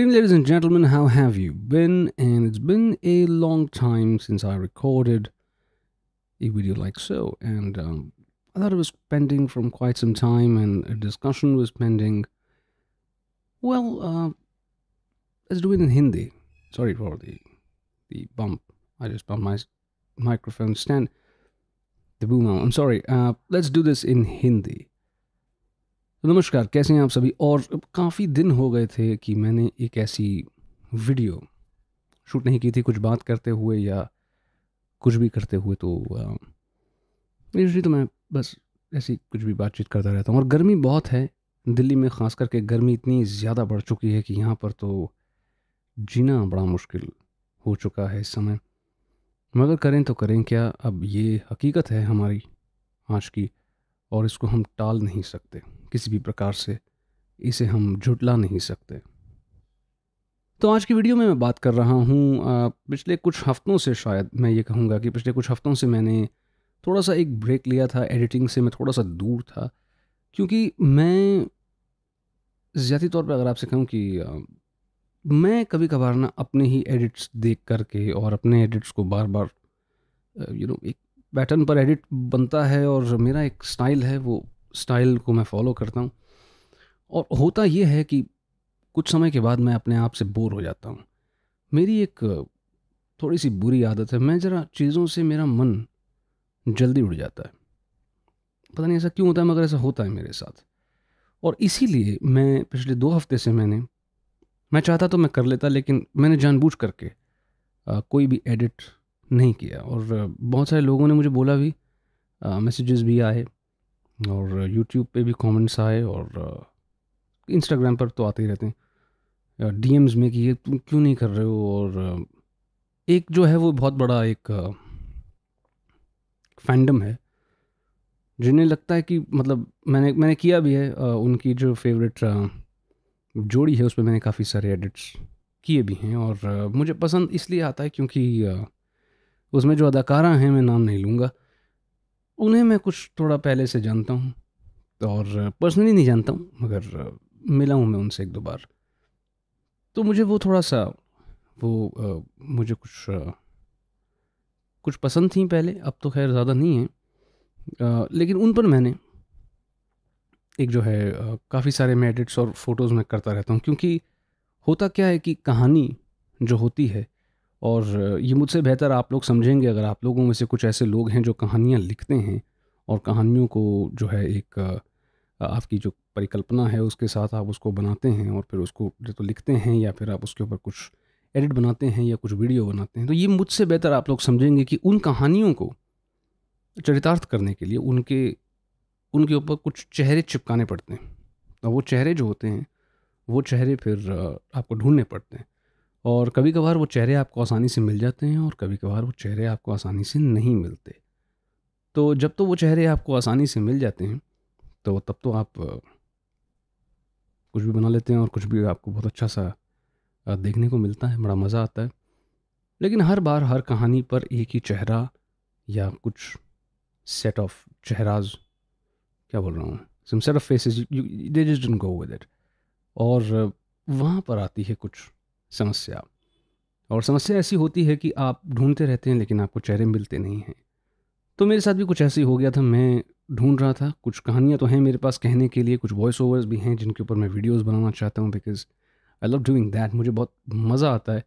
evening, ladies and gentlemen, how have you been? And it's been a long time since I recorded a video like so, and um, I thought it was pending from quite some time, and a discussion was pending. Well, uh, let's do it in Hindi. Sorry for the the bump. I just bumped my microphone stand. The boom. I'm sorry. Uh, let's do this in Hindi. तो नमस्कार कैसे हैं आप सभी और काफ़ी दिन हो गए थे कि मैंने एक ऐसी वीडियो शूट नहीं की थी कुछ बात करते हुए या कुछ भी करते हुए तो यूजली तो मैं बस ऐसी कुछ भी बातचीत करता रहता हूँ और गर्मी बहुत है दिल्ली में ख़ास करके गर्मी इतनी ज़्यादा बढ़ चुकी है कि यहाँ पर तो जीना बड़ा मुश्किल हो चुका है इस समय मगर करें तो करें क्या अब ये हकीकत है हमारी आज की और इसको हम टाल नहीं सकते किसी भी प्रकार से इसे हम झुटला नहीं सकते तो आज की वीडियो में मैं बात कर रहा हूँ पिछले कुछ हफ्तों से शायद मैं ये कहूँगा कि पिछले कुछ हफ्तों से मैंने थोड़ा सा एक ब्रेक लिया था एडिटिंग से मैं थोड़ा सा दूर था क्योंकि मैं ज़्यादा तौर पर अगर आपसे कहूँ कि मैं कभी कभार ना अपने ही एडिट्स देख करके और अपने एडिट्स को बार बार यू नो एक पैटर्न पर एडिट बनता है और मेरा एक स्टाइल है वो स्टाइल को मैं फॉलो करता हूँ और होता ये है कि कुछ समय के बाद मैं अपने आप से बोर हो जाता हूँ मेरी एक थोड़ी सी बुरी आदत है मैं ज़रा चीज़ों से मेरा मन जल्दी उड़ जाता है पता नहीं ऐसा क्यों होता है मगर ऐसा होता है मेरे साथ और इसीलिए मैं पिछले दो हफ्ते से मैंने मैं चाहता तो मैं कर लेता लेकिन मैंने जानबूझ करके आ, कोई भी एडिट नहीं किया और बहुत सारे लोगों ने मुझे बोला भी मैसेजेस भी आए और यूट्यूब पे भी कमेंट्स आए और इंस्टाग्राम uh, पर तो आते ही रहते हैं डी में कि ये तुम क्यों नहीं कर रहे हो और uh, एक जो है वो बहुत बड़ा एक फैंडम uh, है जिन्हें लगता है कि मतलब मैंने मैंने किया भी है उनकी जो फेवरेट जोड़ी है उस पर मैंने काफ़ी सारे एडिट्स किए भी हैं और मुझे पसंद इसलिए आता है क्योंकि उसमें जो अदाकारा हैं मैं नाम नहीं लूँगा उन्हें मैं कुछ थोड़ा पहले से जानता हूँ और पर्सनली नहीं जानता हूँ मगर मिला हूँ मैं उनसे एक दो बार तो मुझे वो थोड़ा सा वो आ, मुझे कुछ आ, कुछ पसंद थी पहले अब तो खैर ज़्यादा नहीं है आ, लेकिन उन पर मैंने एक जो है काफ़ी सारे मैं एडिट्स और फोटोज़ में करता रहता हूँ क्योंकि होता क्या है कि कहानी जो होती है और ये मुझसे बेहतर आप लोग समझेंगे अगर आप लोगों में से कुछ ऐसे लोग हैं जो कहानियाँ लिखते हैं और कहानियों को जो है एक आपकी जो परिकल्पना है उसके साथ आप उसको बनाते हैं और फिर उसको तो लिखते हैं या फिर आप उसके ऊपर कुछ एडिट बनाते हैं या कुछ वीडियो बनाते हैं तो ये मुझसे बेहतर आप लोग समझेंगे कि उन कहानियों को चरितार्थ करने के लिए उनके उनके ऊपर कुछ चेहरे चिपकाने पड़ते हैं और तो वो चेहरे जो होते हैं वो चेहरे फिर आपको ढूंढने पड़ते हैं और कभी कभार वो चेहरे आपको आसानी से मिल जाते हैं और कभी कभार वो चेहरे आपको आसानी से नहीं मिलते तो जब तो वो चेहरे आपको आसानी से मिल जाते हैं तो तब तो आप कुछ भी बना लेते हैं और कुछ भी आपको बहुत अच्छा सा देखने को मिलता है बड़ा मज़ा आता है लेकिन हर बार हर कहानी पर एक ही चेहरा या कुछ सेट ऑफ चेहराज क्या बोल रहा हूँ set of faces go with it और वहाँ पर आती है कुछ समस्या और समस्या ऐसी होती है कि आप ढूंढते रहते हैं लेकिन आपको चेहरे मिलते नहीं हैं तो मेरे साथ भी कुछ ऐसे ही हो गया था मैं ढूंढ रहा था कुछ कहानियाँ तो हैं मेरे पास कहने के लिए कुछ वॉइस ओवर्स भी हैं जिनके ऊपर मैं वीडियोस बनाना चाहता हूँ because I love doing that मुझे बहुत मज़ा आता है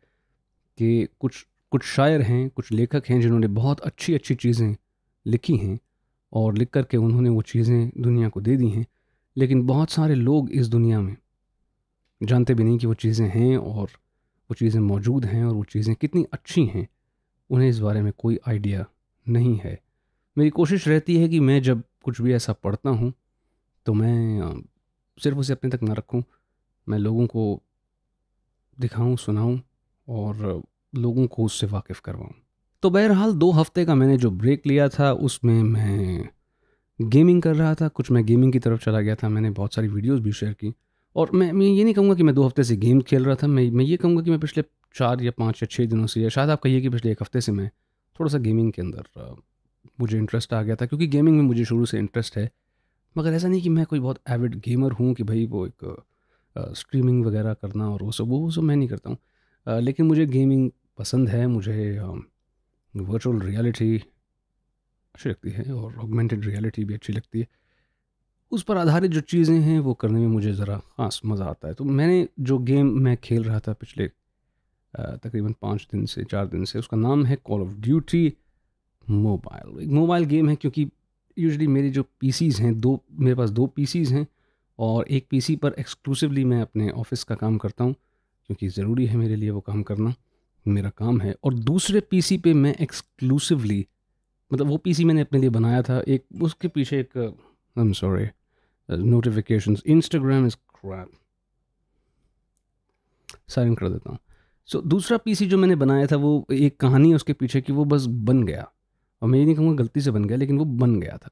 कि कुछ कुछ शायर हैं कुछ लेखक हैं जिन्होंने बहुत अच्छी अच्छी चीज़ें लिखी हैं और लिख करके उन्होंने वो चीज़ें दुनिया को दे दी हैं लेकिन बहुत सारे लोग इस दुनिया में जानते भी नहीं कि वो चीज़ें हैं और वो चीज़ें मौजूद हैं और वो चीज़ें कितनी अच्छी हैं उन्हें इस बारे में कोई आइडिया नहीं है मेरी कोशिश रहती है कि मैं जब कुछ भी ऐसा पढ़ता हूँ तो मैं सिर्फ उसे अपने तक ना रखूँ मैं लोगों को दिखाऊँ सुनाऊँ और लोगों को उससे वाकिफ़ करवाऊँ तो बहरहाल दो हफ्ते का मैंने जो ब्रेक लिया था उसमें मैं गेमिंग कर रहा था कुछ मैं गेमिंग की तरफ चला गया था मैंने बहुत सारी वीडियोस भी शेयर की और मैं मैं ये नहीं कहूँगा कि मैं दो हफ्ते से गेम खेल रहा था मैं मैं ये कहूँगा कि मैं पिछले चार या पाँच या छः दिनों से या शायद आप कहिए कि पिछले एक हफ्ते से मैं थोड़ा सा गेमिंग के अंदर मुझे इंटरेस्ट आ गया था क्योंकि गेमिंग में मुझे शुरू से इंटरेस्ट है मगर ऐसा नहीं कि मैं कोई बहुत एविड गेमर हूँ कि भाई वो एक स्ट्रीमिंग वगैरह करना और वो सब वो सब मैं नहीं करता हूँ लेकिन मुझे गेमिंग पसंद है मुझे वर्चुअल रियलिटी अच्छी लगती है और ऑगमेंटेड रियलिटी भी अच्छी लगती है उस पर आधारित जो चीज़ें हैं वो करने में मुझे ज़रा ख़ास मज़ा आता है तो मैंने जो गेम मैं खेल रहा था पिछले तकरीबन पाँच दिन से चार दिन से उसका नाम है कॉल ऑफ ड्यूटी मोबाइल एक मोबाइल गेम है क्योंकि यूजली मेरे जो पीसीज हैं दो मेरे पास दो पीसीज हैं और एक पीसी पर एक्सक्लूसिवली मैं अपने ऑफिस का काम करता हूँ क्योंकि ज़रूरी है मेरे लिए वो काम करना मेरा काम है और दूसरे पीसी पे मैं एक्सक्लूसिवली मतलब वो पीसी मैंने अपने लिए बनाया था एक उसके पीछे एक I am sorry There's uh, notifications. Instagram is crap. Silent कर देता हूँ सो so, दूसरा पीसी जो मैंने बनाया था वो एक कहानी है उसके पीछे कि वो बस बन गया और मैं ये नहीं कहूँगा गलती से बन गया लेकिन वो बन गया था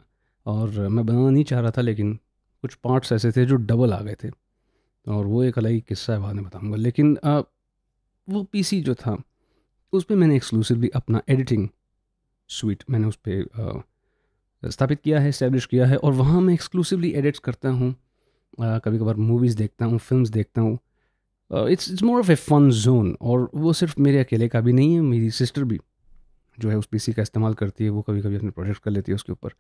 और मैं बनाना नहीं चाह रहा था लेकिन कुछ पार्ट्स ऐसे थे जो डबल आ गए थे और वो एक अलग ही किस्सा है बाद में बताऊँगा लेकिन आ, वो पीसी जो था उस पर मैंने एक्सक्लूसिवली अपना एडिटिंग स्वीट मैंने उस पर स्थापित किया है इस्टेब्लिश किया है और वहाँ मैं एक्सक्लूसिवली एडिट्स करता हूँ कभी कभार मूवीज़ देखता हूँ फिल्म देखता हूँ it's it's more of a fun zone और वो सिर्फ मेरे अकेले का भी नहीं है मेरी सिस्टर भी जो है उस पीसी का इस्तेमाल करती है वो कभी कभी अपने प्रोजेक्ट कर लेती है उसके ऊपर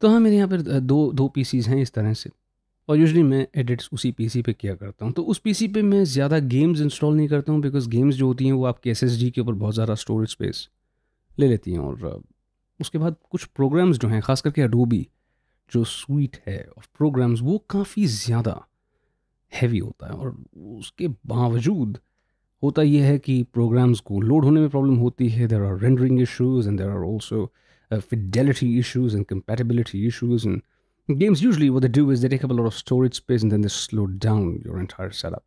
तो हाँ मेरे यहाँ पर दो दो पीसीज हैं इस तरह से और यूजली मैं एडिट्स उसी पीसी पे किया करता हूँ तो उस पीसी पे मैं ज़्यादा गेम्स इंस्टॉल नहीं करता हूँ बिकॉज गेम्स जो होती हैं वो आपके एसएसडी के ऊपर बहुत ज़्यादा स्टोरेज स्पेस ले लेती हैं और उसके बाद कुछ प्रोग्राम्स जो हैं ख़ास करके अडोबी जो स्वीट है ऑफ प्रोग्राम्स वो काफ़ी ज़्यादा हैवी होता है और उसके बावजूद होता यह है कि प्रोग्राम्स को लोड होने में प्रॉब्लम होती है there are rendering issues and there are also fidelity issues and compatibility issues and games usually वो the do is they take up a lot of storage slow down your entire setup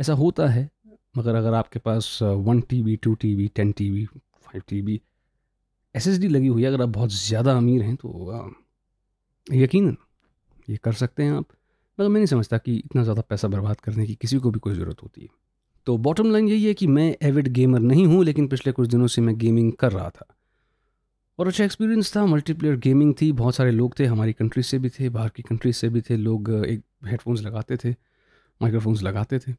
ऐसा होता है मगर अगर आपके पास one T B two T B ten T B five T B S S D लगी हुई है अगर आप बहुत ज़्यादा अमीर हैं तो यकीन ये कर सकते हैं आप मगर मतलब मैं नहीं समझता कि इतना ज़्यादा पैसा बर्बाद करने की किसी को भी कोई ज़रूरत होती है तो बॉटम लाइन यही है कि मैं एविड गेमर नहीं हूँ लेकिन पिछले कुछ दिनों से मैं गेमिंग कर रहा था और अच्छा एक्सपीरियंस था मल्टीप्लेयर गेमिंग थी बहुत सारे लोग थे हमारी कंट्री से भी थे बाहर की कंट्री से भी थे लोग एक हेडफोन्स लगाते थे माइक्रोफोन्स लगाते थे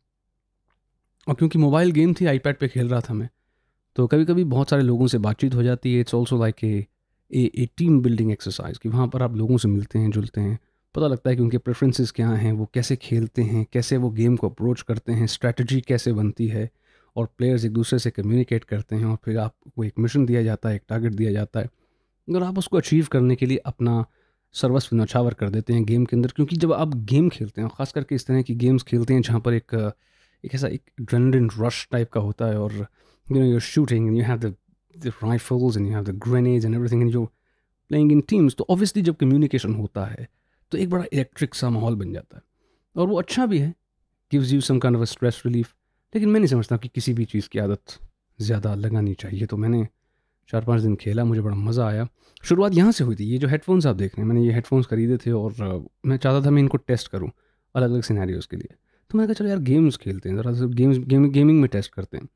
और क्योंकि मोबाइल गेम थी आईपैड पे खेल रहा था मैं तो कभी कभी बहुत सारे लोगों से बातचीत हो जाती है it's also like a a team building exercise कि वहाँ पर आप लोगों से मिलते हैं जुलते हैं पता लगता है कि उनके प्रेफरेंसेस क्या हैं वो कैसे खेलते हैं कैसे वो गेम को अप्रोच करते हैं स्ट्रैटी कैसे बनती है और प्लेयर्स एक दूसरे से कम्युनिकेट करते हैं और फिर आपको एक मिशन दिया जाता है एक टारगेट दिया जाता है अगर आप उसको अचीव करने के लिए अपना सर्वस्व नछावर कर देते हैं गेम के अंदर क्योंकि जब आप गेम खेलते हैं ख़ास करके इस तरह की गेम्स खेलते हैं जहाँ पर एक एक ऐसा एक ड्रेनडिन रश टाइप का होता है और you know, you're shooting and you have the, the rifles and you have the grenades and everything and you're playing in teams तो obviously जब communication होता है तो एक बड़ा electric सा माहौल बन जाता है और वो अच्छा भी है gives you some kind of a stress relief लेकिन मैं नहीं समझता कि किसी भी चीज़ की आदत ज़्यादा लगानी चाहिए तो मैंने चार पाँच दिन खेला मुझे बड़ा मज़ा आया शुरुआत यहाँ से हुई थी ये जो हेडफोन्स आप देख रहे हैं मैंने ये हेडफोन्स ख़रीदे थे और मैं चाहता था मैं इनको टेस्ट करूँ अलग अलग सिनेरियोज़ के लिए तो मैंने कहा चलो यार गेम्स खेलते हैं ज़रा गेम्स गेम गेमिंग में टेस्ट करते हैं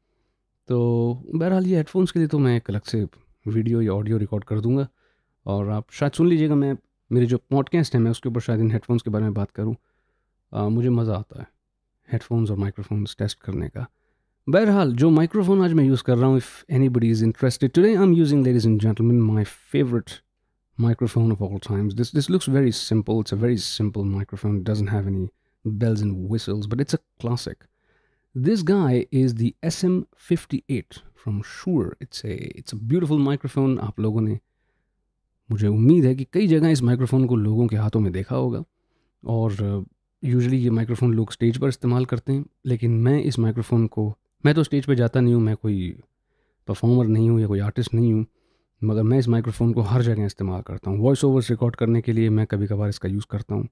तो बहरहाल ये हेडफोन्स के लिए तो मैं एक अलग से वीडियो या ऑडियो रिकॉर्ड कर दूंगा और आप शायद सुन लीजिएगा मैं मेरे जो पॉडकास्ट है मैं उसके ऊपर शायद इन हेडफोन्स के बारे में बात करूँ मुझे मज़ा आता है हेडफोन्स और माइक्रोफोन्स टेस्ट करने का बहरहाल जो माइक्रोफोन आज मैं यूज़ कर रहा हूँ if anybody is interested today I am using ladies and gentleman my favourite microphone of all times this this looks very simple it's a very simple microphone It have any bells bells whistles but it's a classic This guy is the SM58 from Shure. It's a it's a beautiful microphone. आप लोगों ने मुझे उम्मीद है कि कई जगह इस माइक्रोफोन को लोगों के हाथों में देखा होगा और यूजुअली ये माइक्रोफोन लोग स्टेज पर इस्तेमाल करते हैं लेकिन मैं इस माइक्रोफोन को मैं तो स्टेज पर जाता नहीं हूँ मैं कोई परफॉर्मर नहीं हूँ या कोई आर्टिस्ट नहीं हूँ मगर मैं इस माइक्रोफोन को हर जगह इस्तेमाल करता हूँ वॉइस ओवर्स रिकॉर्ड करने के लिए मैं कभी कभार इसका यूज़ करता हूँ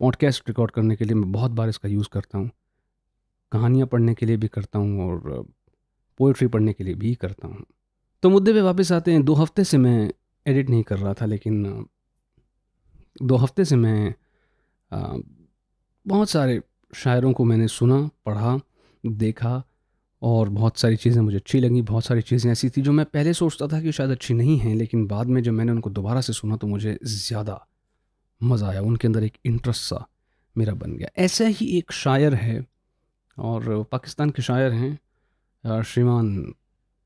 पॉडकास्ट रिकॉर्ड करने के लिए मैं बहुत बार इसका यूज़ करता हूँ कहानियाँ पढ़ने के लिए भी करता हूँ और पोइट्री पढ़ने के लिए भी करता हूँ तो मुद्दे पे वापस आते हैं दो हफ्ते से मैं एडिट नहीं कर रहा था लेकिन दो हफ्ते से मैं बहुत सारे शायरों को मैंने सुना पढ़ा देखा और बहुत सारी चीज़ें मुझे अच्छी लगी बहुत सारी चीज़ें ऐसी थी जो मैं पहले सोचता था कि शायद अच्छी नहीं हैं लेकिन बाद में जब मैंने उनको दोबारा से सुना तो मुझे ज़्यादा मज़ा आया उनके अंदर एक इंटरेस्ट सा मेरा बन गया ऐसा ही एक शायर है और पाकिस्तान के शायर हैं श्रीमान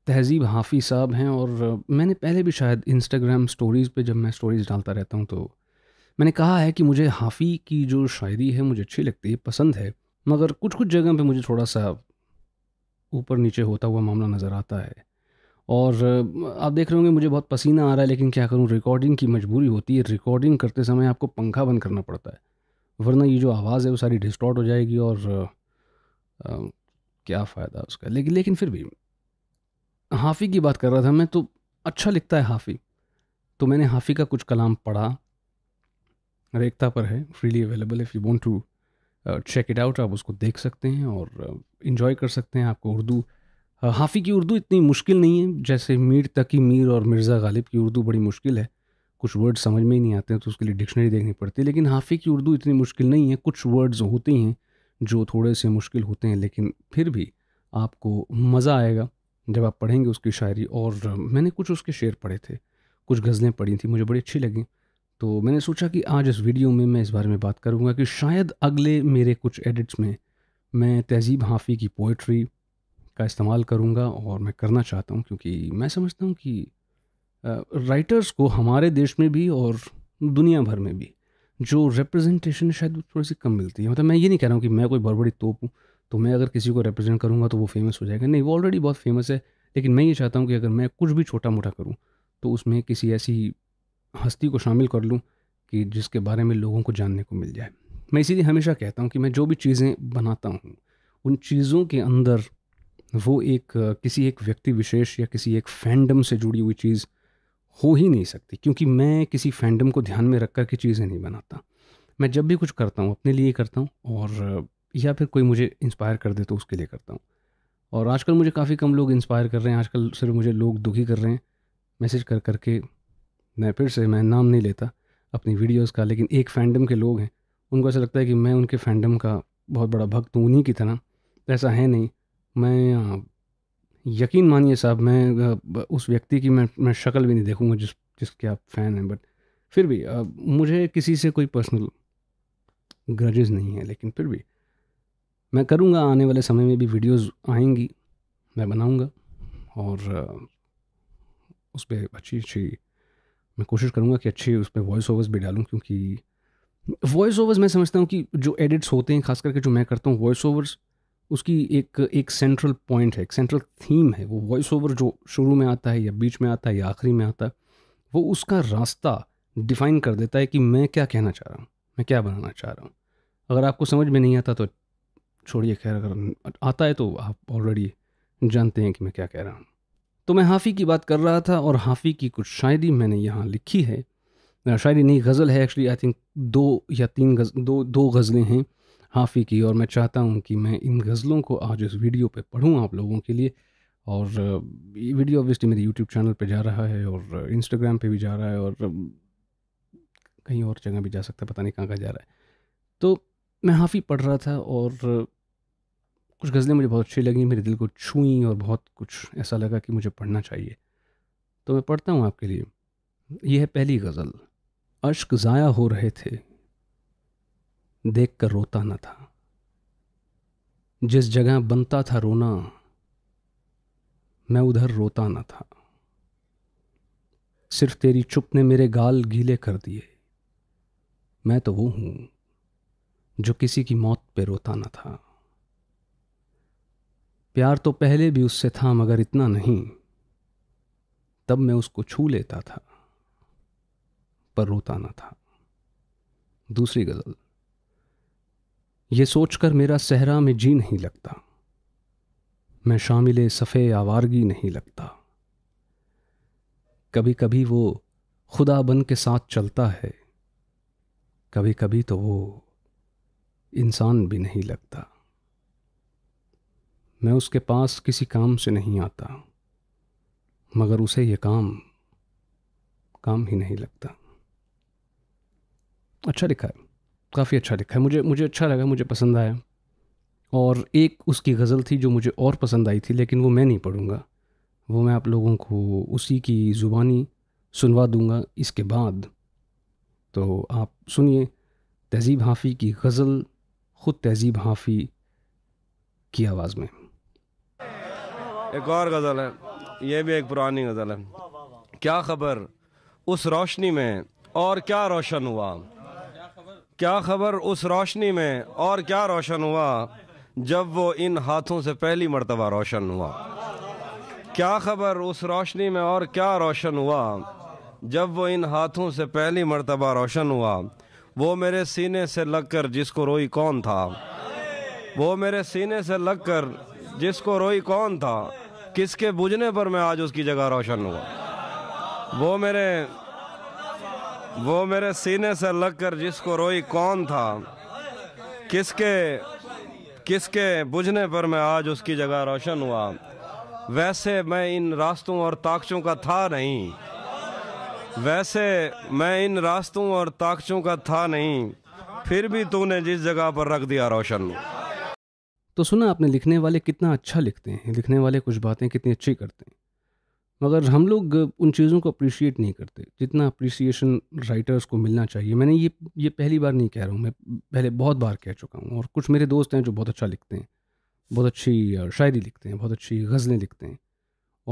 तहजीब हाफ़ी साहब हैं और मैंने पहले भी शायद इंस्टाग्राम स्टोरीज़ पे जब मैं स्टोरीज़ डालता रहता हूँ तो मैंने कहा है कि मुझे हाफ़ी की जो शायरी है मुझे अच्छी लगती है पसंद है मगर कुछ कुछ जगह पे मुझे थोड़ा सा ऊपर नीचे होता हुआ मामला नज़र आता है और आप देख रहे होंगे मुझे बहुत पसीना आ रहा है लेकिन क्या करूँ रिकॉर्डिंग की मजबूरी होती है रिकॉर्डिंग करते समय आपको पंखा बंद करना पड़ता है वरना ये जो आवाज़ है वो सारी डिस्टॉर्ट हो जाएगी और क्या फ़ायदा उसका लेकिन लेकिन फिर भी हाफ़ी की बात कर रहा था मैं तो अच्छा लिखता है हाफ़ी तो मैंने हाफ़ी का कुछ कलाम पढ़ा रेखता पर है freely available if you want to check it out आप उसको देख सकते हैं और इन्जॉय कर सकते हैं आपको उर्दू हाफ़ी की उर्दू इतनी मुश्किल नहीं है जैसे मीर तकी मीर और मिर्ज़ा गालिब की उर्दू बड़ी मुश्किल है कुछ वर्ड समझ में ही नहीं आते हैं तो उसके लिए डिक्शनरी देखनी पड़ती है लेकिन हाफ़ी की उर्दू इतनी मुश्किल नहीं है कुछ वर्ड्स होते हैं जो थोड़े से मुश्किल होते हैं लेकिन फिर भी आपको मज़ा आएगा जब आप पढ़ेंगे उसकी शायरी और मैंने कुछ उसके शेर पढ़े थे कुछ गज़लें पढ़ी थी मुझे बड़ी अच्छी लगी तो मैंने सोचा कि आज इस वीडियो में मैं इस बारे में बात करूँगा कि शायद अगले मेरे कुछ एडिट्स में मैं तहज़ीब हाफ़ी की पोइट्री का इस्तेमाल करूँगा और मैं करना चाहता हूँ क्योंकि मैं समझता हूँ कि राइटर्स को हमारे देश में भी और दुनिया भर में भी जो रिप्रेजेंटेशन शायद थोड़ी सी कम मिलती है मतलब मैं ये नहीं कह रहा हूँ कि मैं कोई बहुत बड़ी तोप हूँ तो मैं अगर किसी को रिप्रेजेंट करूँगा तो वो फेमस हो जाएगा नहीं वो ऑलरेडी बहुत फेमस है लेकिन मैं ये चाहता हूँ कि अगर मैं कुछ भी छोटा मोटा करूँ तो उसमें किसी ऐसी हस्ती को शामिल कर लूँ कि जिसके बारे में लोगों को जानने को मिल जाए मैं इसीलिए हमेशा कहता हूँ कि मैं जो भी चीज़ें बनाता हूँ उन चीज़ों के अंदर वो एक किसी एक व्यक्ति विशेष या किसी एक फैंडम से जुड़ी हुई चीज़ हो ही नहीं सकती क्योंकि मैं किसी फैंडम को ध्यान में रख कर के चीज़ें नहीं बनाता मैं जब भी कुछ करता हूँ अपने लिए करता हूँ और या फिर कोई मुझे इंस्पायर कर दे तो उसके लिए करता हूँ और आजकल मुझे काफ़ी कम लोग इंस्पायर कर रहे हैं आजकल सिर्फ मुझे लोग दुखी कर रहे हैं मैसेज कर कर के मैं फिर से मैं नाम नहीं लेता अपनी वीडियोज़ का लेकिन एक फैंडम के लोग हैं उनको ऐसा लगता है कि मैं उनके फैंडम का बहुत बड़ा भक्त हूँ उन्हीं की तरह ऐसा है नहीं मैं यकीन मानिए साहब मैं उस व्यक्ति की मैं मैं शक्ल भी नहीं देखूंगा जिस जिसके आप फ़ैन हैं बट फिर भी मुझे किसी से कोई पर्सनल ग्रजेस नहीं है लेकिन फिर भी मैं करूँगा आने वाले समय में भी वीडियोज़ आएंगी मैं बनाऊँगा और उस पर अच्छी अच्छी मैं कोशिश करूँगा कि अच्छी उस पर वॉइस ओवर्स भी डालूँ क्योंकि वॉइस ओवर्स मैं समझता हूँ कि जो एडिट्स होते हैं खास करके जो मैं करता हूँ वॉइस ओवर्स उसकी एक एक सेंट्रल पॉइंट है एक सेंट्रल थीम है वो वॉइस ओवर जो शुरू में आता है या बीच में आता है या आखिरी में आता है वो उसका रास्ता डिफाइन कर देता है कि मैं क्या कहना चाह रहा हूँ मैं क्या बनाना चाह रहा हूँ अगर आपको समझ में नहीं आता तो छोड़िए खैर अगर आता है तो आप ऑलरेडी जानते हैं कि मैं क्या कह रहा हूँ तो मैं हाफ़ी की बात कर रहा था और हाफ़ी की कुछ शायरी मैंने यहाँ लिखी है शायरी नहीं गज़ल है एक्चुअली आई थिंक दो या तीन गज़ दो दो गज़लें हैं हाफ़ी की और मैं चाहता हूँ कि मैं इन गज़लों को आज इस वीडियो पर पढ़ूँ आप लोगों के लिए और ये वीडियो ऑब्वियसली मेरे यूट्यूब चैनल पर जा रहा है और इंस्टाग्राम पर भी जा रहा है और कहीं और जगह भी जा सकता है पता नहीं कहाँ कहाँ जा रहा है तो मैं हाफ़ी पढ़ रहा था और कुछ गज़लें मुझे बहुत अच्छी लगी मेरे दिल को छुई और बहुत कुछ ऐसा लगा कि मुझे पढ़ना चाहिए तो मैं पढ़ता हूँ आपके लिए यह है पहली गज़ल अश्क ज़ाया हो रहे थे देखकर रोता न था जिस जगह बनता था रोना मैं उधर रोता न था सिर्फ तेरी चुप ने मेरे गाल गीले कर दिए मैं तो वो हूं जो किसी की मौत पे रोता न था प्यार तो पहले भी उससे था मगर इतना नहीं तब मैं उसको छू लेता था पर रोता न था दूसरी गज़ल ये सोचकर मेरा सहरा में जी नहीं लगता मैं शामिल सफ़े आवारगी नहीं लगता कभी कभी वो खुदा बन के साथ चलता है कभी कभी तो वो इंसान भी नहीं लगता मैं उसके पास किसी काम से नहीं आता मगर उसे ये काम काम ही नहीं लगता अच्छा लिखा है काफ़ी अच्छा लिखा है मुझे मुझे अच्छा लगा मुझे पसंद आया और एक उसकी गज़ल थी जो मुझे और पसंद आई थी लेकिन वो मैं नहीं पढ़ूँगा वो मैं आप लोगों को उसी की ज़ुबानी सुनवा दूँगा इसके बाद तो आप सुनिए तहज़ीब हाफ़ी की गज़ल ख़ुद तहज़ीब हाफ़ी की आवाज़ में एक और गज़ल है ये भी एक पुरानी गज़ल है क्या खबर उस रोशनी में और क्या रोशन हुआ क्या खबर उस रोशनी में और क्या रोशन हुआ जब वो इन हाथों से पहली मरतबा रोशन हुआ क्या खबर उस रोशनी में और क्या रोशन हुआ जब वो इन हाथों से पहली मरतबा रोशन हुआ वो मेरे सीने से लग कर जिसको रोई कौन था वो मेरे सीने से लग कर जिसको रोई कौन था किसके बुझने पर मैं आज उसकी जगह रोशन हुआ वो मेरे वो मेरे सीने से लगकर जिसको रोई कौन था किसके किसके बुझने पर मैं आज उसकी जगह रोशन हुआ वैसे मैं इन रास्तों और ताकचों का था नहीं वैसे मैं इन रास्तों और ताकचों का था नहीं फिर भी तूने जिस जगह पर रख दिया रोशन तो सुना आपने लिखने वाले कितना अच्छा लिखते हैं लिखने वाले कुछ बातें कितनी अच्छी करते हैं मगर हम लोग उन चीज़ों को अप्रिशिएट नहीं करते जितना अप्रिसिएशन राइटर्स को मिलना चाहिए मैंने ये ये पहली बार नहीं कह रहा हूँ मैं पहले बहुत बार कह चुका हूँ और कुछ मेरे दोस्त हैं जो बहुत अच्छा लिखते हैं बहुत अच्छी शायरी लिखते हैं बहुत अच्छी गज़लें लिखते हैं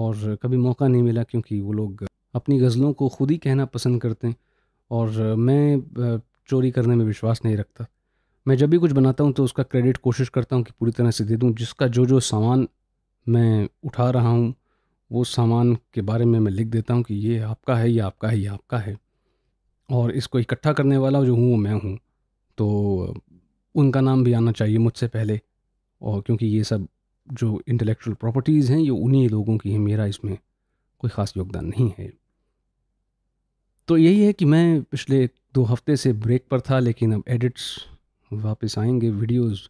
और कभी मौका नहीं मिला क्योंकि वो लोग अपनी गज़लों को खुद ही कहना पसंद करते हैं और मैं चोरी करने में विश्वास नहीं रखता मैं जब भी कुछ बनाता हूँ तो उसका क्रेडिट कोशिश करता हूँ कि पूरी तरह से दे दूँ जिसका जो जो सामान मैं उठा रहा हूँ वो सामान के बारे में मैं लिख देता हूँ कि ये आपका है ये आपका है ये आपका है और इसको इकट्ठा करने वाला जो हूँ वो मैं हूँ तो उनका नाम भी आना चाहिए मुझसे पहले और क्योंकि ये सब जो इंटेलेक्चुअल प्रॉपर्टीज़ हैं ये उन्हीं लोगों की हैं मेरा इसमें कोई ख़ास योगदान नहीं है तो यही है कि मैं पिछले दो हफ्ते से ब्रेक पर था लेकिन अब एडिट्स वापस आएंगे वीडियोस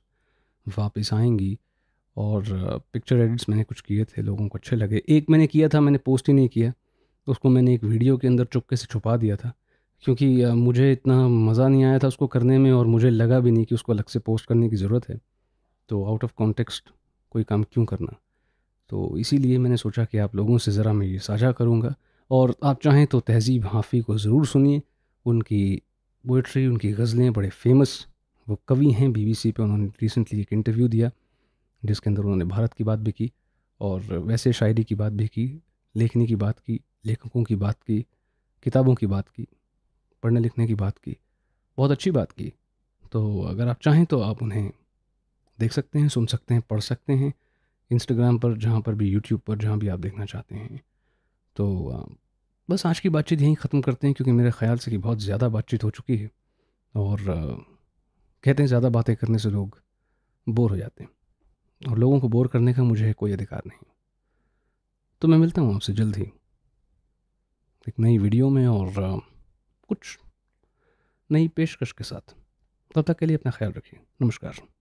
वापस आएंगी और पिक्चर एडिट्स मैंने कुछ किए थे लोगों को अच्छे लगे एक मैंने किया था मैंने पोस्ट ही नहीं किया उसको मैंने एक वीडियो के अंदर चुपके से छुपा दिया था क्योंकि मुझे इतना मज़ा नहीं आया था उसको करने में और मुझे लगा भी नहीं कि उसको अलग से पोस्ट करने की ज़रूरत है तो आउट ऑफ कॉन्टेक्स्ट कोई काम क्यों करना तो इसीलिए मैंने सोचा कि आप लोगों से ज़रा मैं ये साझा करूँगा और आप चाहें तो तहजीब हाफ़ी को ज़रूर सुनिए उनकी पोइट्री उनकी गज़लें बड़े फेमस वो कवि हैं बीबीसी पे उन्होंने रिसेंटली एक इंटरव्यू दिया जिसके अंदर उन्होंने भारत की बात भी की और वैसे शायरी की बात भी की लेखनी की बात की लेखकों की बात की किताबों की बात की पढ़ने लिखने की बात की बहुत अच्छी बात की तो अगर आप चाहें तो आप उन्हें देख सकते हैं सुन सकते हैं पढ़ सकते हैं इंस्टाग्राम पर जहाँ पर भी यूट्यूब पर जहाँ भी आप देखना चाहते हैं तो बस आज की बातचीत यहीं ख़त्म करते हैं क्योंकि मेरे ख्याल से कि बहुत ज़्यादा बातचीत हो चुकी है और कहते हैं ज़्यादा बातें करने से लोग बोर हो जाते हैं और लोगों को बोर करने का मुझे कोई अधिकार नहीं तो मैं मिलता हूँ आपसे जल्द ही एक नई वीडियो में और कुछ नई पेशकश के साथ तब तक के लिए अपना ख्याल रखिए नमस्कार